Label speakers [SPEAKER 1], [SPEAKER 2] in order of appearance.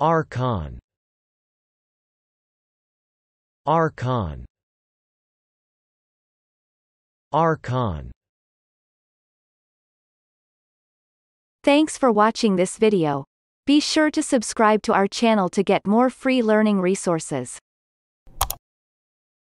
[SPEAKER 1] R Khan R Khan Thanks for watching this video. Be sure to subscribe to our channel to get more free learning resources.